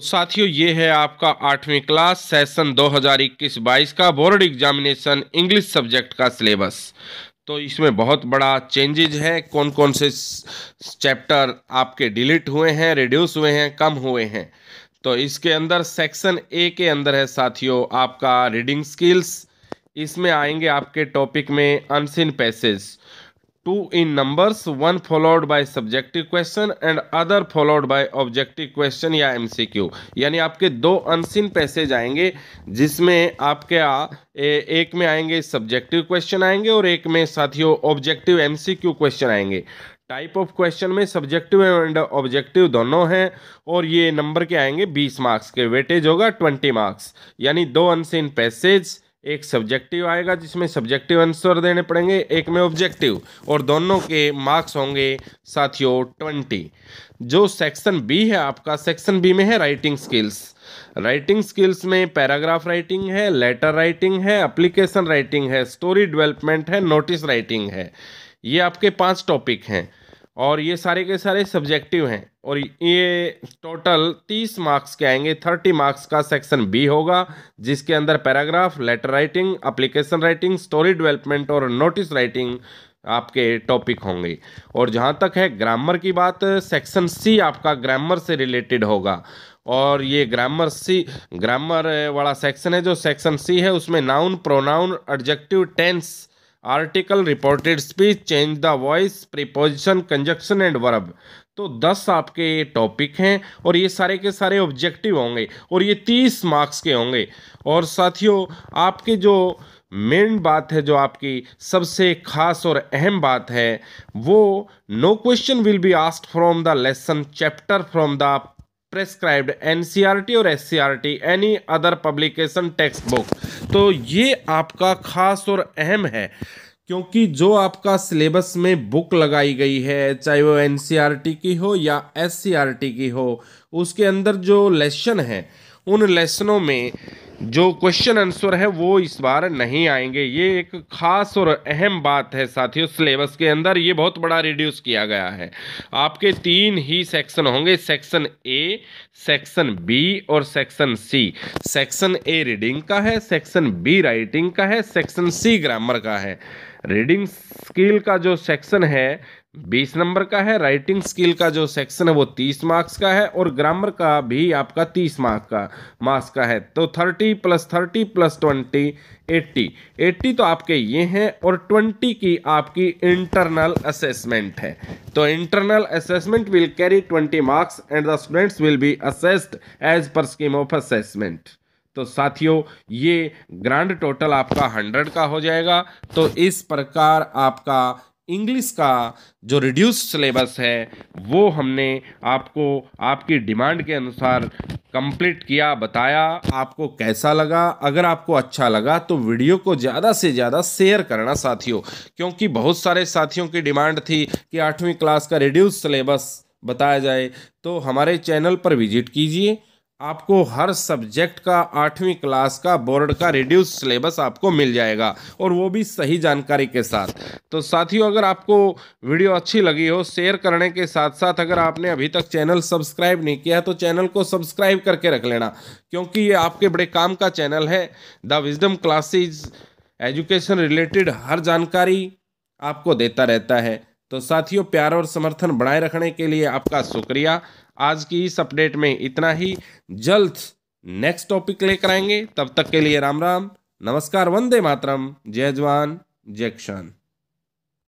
तो साथियों ये है आपका आठवीं क्लास सेशन 2021-22 का बोर्ड एग्जामिनेशन इंग्लिश सब्जेक्ट का सिलेबस तो इसमें बहुत बड़ा चेंजेज है कौन कौन से चैप्टर आपके डिलीट हुए हैं रिड्यूस हुए हैं कम हुए हैं तो इसके अंदर सेक्शन ए के अंदर है साथियों आपका रीडिंग स्किल्स इसमें आएंगे आपके टॉपिक में unseen passage two in numbers one followed by subjective question and other followed by objective question या एमसीक्यू यानी आपके दो अनसिन पैसेज आएंगे जिसमें आपके आ, ए, एक में आएंगे सब्जेक्टिव क्वेश्चन आएंगे और एक में साथियों ऑब्जेक्टिव एमसीक्यू क्वेश्चन आएंगे टाइप ऑफ क्वेश्चन में सब्जेक्टिव एंड ऑब्जेक्टिव दोनों हैं और ये नंबर के आएंगे बीस मार्क्स के वेटेज होगा ट्वेंटी मार्क्स यानी दो अनसिन पैसेज एक सब्जेक्टिव आएगा जिसमें सब्जेक्टिव आंसर देने पड़ेंगे एक में ऑब्जेक्टिव और दोनों के मार्क्स होंगे साथियों ट्वेंटी जो सेक्शन बी है आपका सेक्शन बी में है राइटिंग स्किल्स राइटिंग स्किल्स में पैराग्राफ राइटिंग है लेटर राइटिंग है अप्लीकेशन राइटिंग है स्टोरी डेवलपमेंट है नोटिस राइटिंग है ये आपके पाँच टॉपिक हैं और ये सारे के सारे सब्जेक्टिव हैं और ये टोटल तीस मार्क्स के आएंगे थर्टी मार्क्स का सेक्शन बी होगा जिसके अंदर paragraph letter writing application writing story development और नोटिस राइटिंग आपके टॉपिक होंगे और जहाँ तक है ग्रामर की बात सेक्शन सी आपका ग्रामर से रिलेटेड होगा और ये ग्रामर सी ग्रामर वाला सेक्शन है जो सेक्शन सी है उसमें noun pronoun adjective tense article reported speech change the voice preposition conjunction and verb तो दस आपके ये टॉपिक हैं और ये सारे के सारे ऑब्जेक्टिव होंगे और ये तीस मार्क्स के होंगे और साथियों आपके जो मेन बात है जो आपकी सबसे खास और अहम बात है वो no question will be asked from the lesson chapter from the prescribed टी e और टी any other publication text book तो ये आपका खास और अहम है क्योंकि जो आपका सिलेबस में बुक लगाई गई है चाहे वो टी e की हो या टी e की हो उसके अंदर जो लेसन है उन लेसनों में जो क्वेश्चन आंसर है वो इस बार नहीं आएंगे ये एक खास और अहम बात है साथियों सिलेबस के अंदर ये बहुत बड़ा रिड्यूस किया गया है आपके तीन ही सेक्शन होंगे सेक्शन ए सेक्शन बी और section C section A reading का है सेक्शन बी राइटिंग का है सेक्शन सी ग्रामर का है रीडिंग स्किल का जो सेक्शन है बीस नंबर का है राइटिंग स्किल का जो सेक्शन है वो तीस मार्क्स का है और ग्रामर का भी आपका तीस मार्क का मार्क्स का है तो thirty plus thirty plus twenty eighty eighty तो आपके ये हैं और ट्वेंटी की आपकी इंटरनल असेसमेंट है तो internal assessment will carry twenty marks and the students will be assessed as per scheme of assessment तो साथियों ये ग्रांड टोटल आपका हंड्रेड का हो जाएगा तो इस प्रकार आपका इंग्लिश का जो रिड्यूस सिलेबस है वो हमने आपको आपकी डिमांड के अनुसार कंप्लीट किया बताया आपको कैसा लगा अगर आपको अच्छा लगा तो वीडियो को ज़्यादा से ज़्यादा शेयर करना साथियों क्योंकि बहुत सारे साथियों की डिमांड थी कि आठवीं क्लास का रिड्यूस सिलेबस बताया जाए तो हमारे चैनल पर विजिट कीजिए आपको हर सब्जेक्ट का आठवीं क्लास का बोर्ड का रिड्यूस सिलेबस आपको मिल जाएगा और वो भी सही जानकारी के साथ तो साथियों अगर आपको वीडियो अच्छी लगी हो शेयर करने के साथ साथ अगर आपने अभी तक चैनल सब्सक्राइब नहीं किया तो चैनल को सब्सक्राइब करके रख लेना क्योंकि ये आपके बड़े काम का चैनल है the wisdom classes education related हर जानकारी आपको देता रहता है तो साथियों प्यार और समर्थन बनाए रखने के लिए आपका शुक्रिया आज की इस अपडेट में इतना ही जल्द नेक्स्ट टॉपिक लेकर आएंगे तब तक के लिए राम राम नमस्कार वंदे मातरम जय जवान जय क्षण